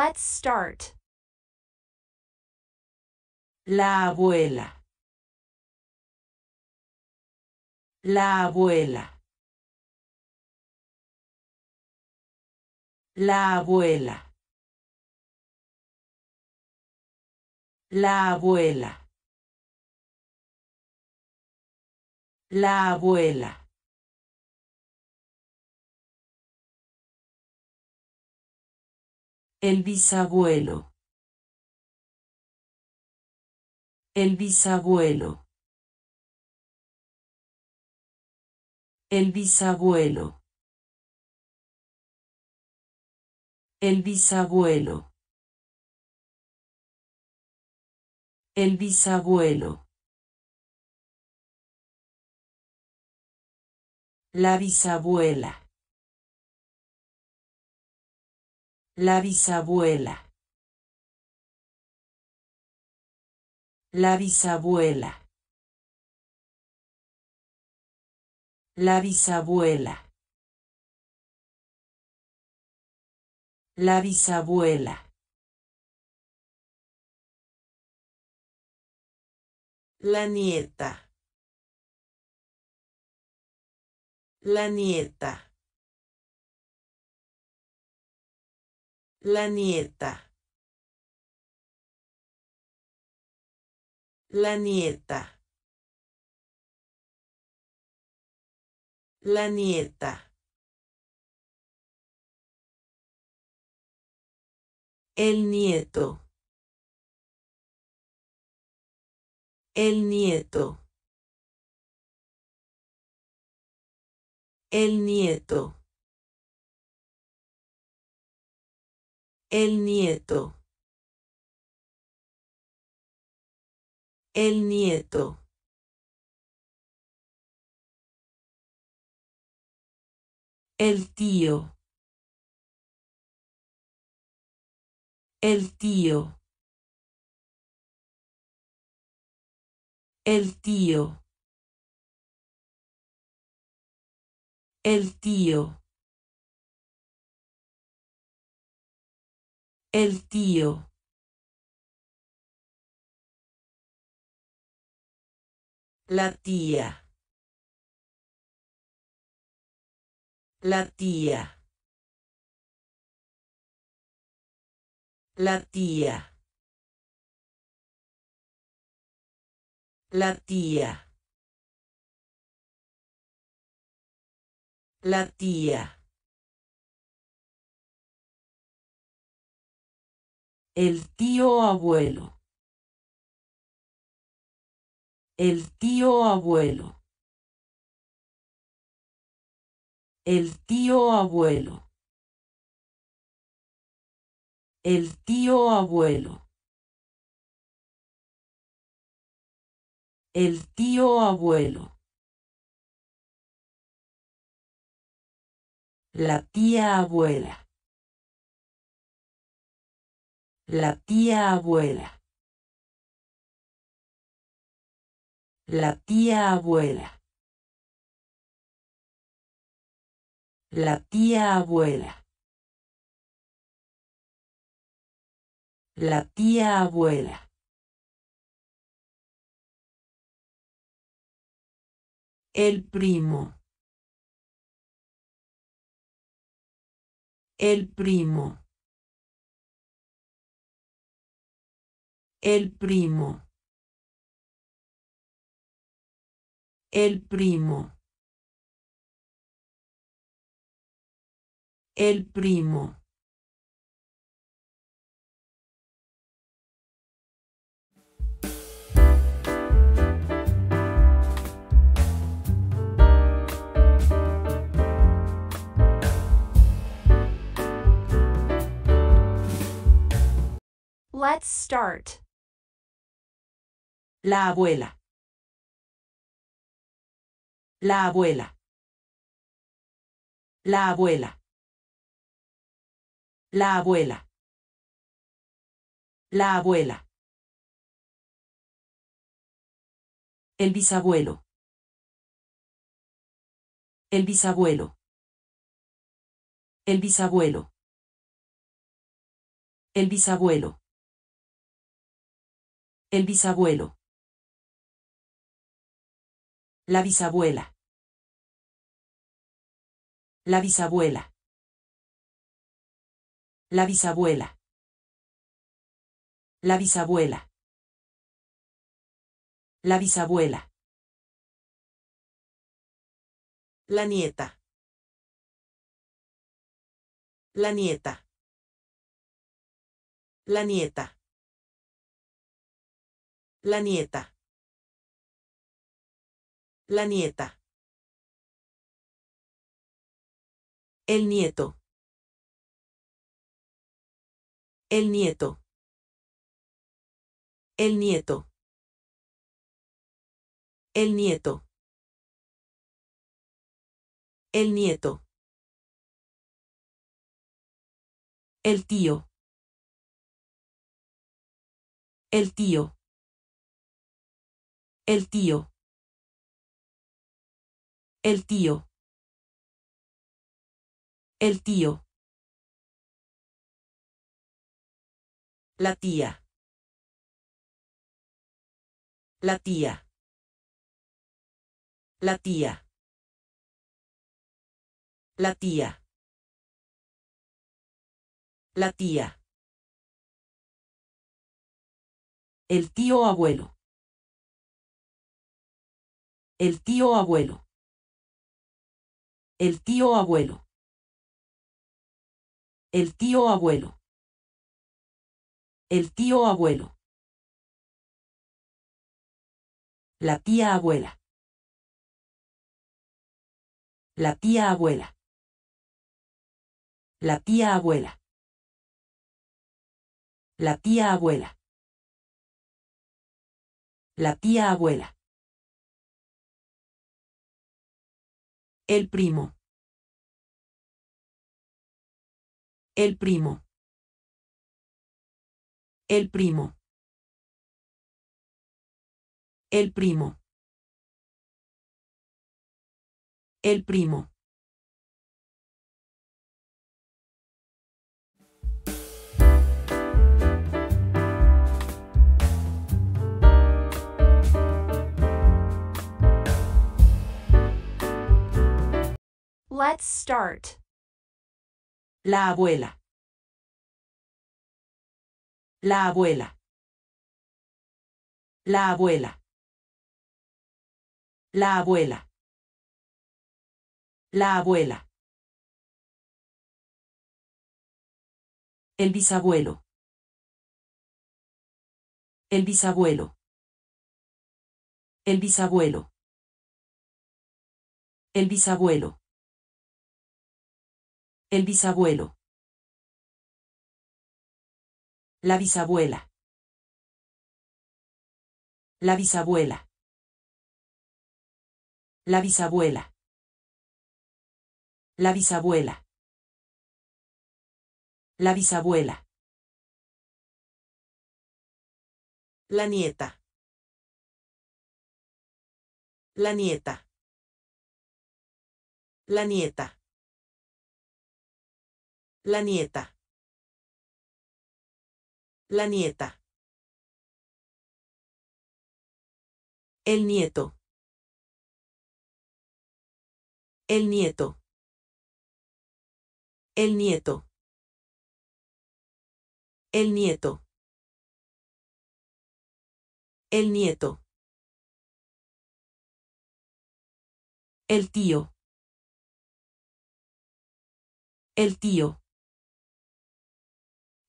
Let's start. La abuela. La abuela. La abuela. La abuela. La abuela. El bisabuelo. El bisabuelo. El bisabuelo. El bisabuelo. El bisabuelo. La bisabuela. La bisabuela. La bisabuela. La bisabuela. La bisabuela. La nieta. La nieta. La nieta. La nieta. La nieta. El nieto. El nieto. El nieto. El nieto. El nieto. El tío. El tío. El tío. El tío. El tío. La tía. La tía. La tía. La tía. La tía. El tío abuelo. El tío abuelo. El tío abuelo. El tío abuelo. El tío abuelo. La tía abuela. La tía abuela. La tía abuela. La tía abuela. La tía abuela. El primo. El primo. El primo. El primo. El primo. Let's start. La abuela. La abuela. La abuela. La abuela. La abuela. El bisabuelo. El bisabuelo. El bisabuelo. El bisabuelo. El bisabuelo. La bisabuela. La bisabuela. La bisabuela. La bisabuela. La bisabuela. La nieta. La nieta. La nieta. La nieta. La nieta. El nieto. El nieto. El nieto. El nieto. El nieto. El tío. El tío. El tío. El tío. El tío. La tía. La tía. La tía. La tía. La tía. El tío abuelo. El tío abuelo. El tío abuelo. El tío abuelo. El tío abuelo. La tía abuela. La tía abuela. La tía abuela. La tía abuela. La tía abuela. El primo. El primo. El primo. El primo. El primo. Let's start. La abuela. La abuela. La abuela. La abuela. La abuela. El bisabuelo. El bisabuelo. El bisabuelo. El bisabuelo. El bisabuelo. La bisabuela. La bisabuela. La bisabuela. La bisabuela. La bisabuela. La nieta. La nieta. La nieta. La nieta. La nieta. El nieto. El nieto. El nieto. El nieto. El nieto. El tío. El tío.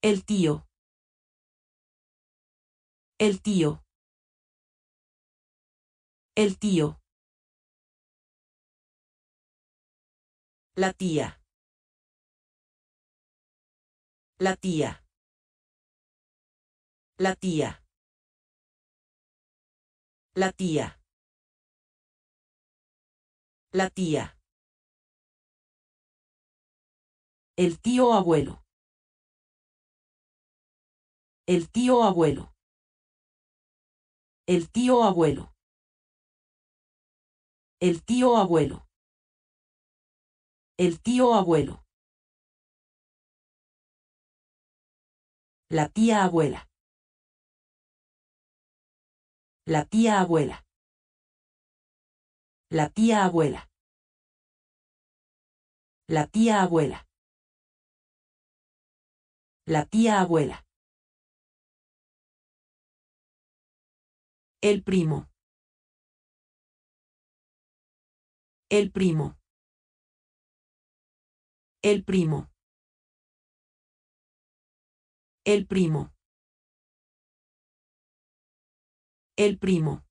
El tío. El tío. El tío. La tía. La tía. La tía. La tía. La tía. El tío abuelo. El tío abuelo. El tío abuelo. El tío abuelo. El tío abuelo. La tía abuela. La tía abuela. La tía abuela. La tía abuela. La tía abuela. El primo. El primo. El primo. El primo. El primo.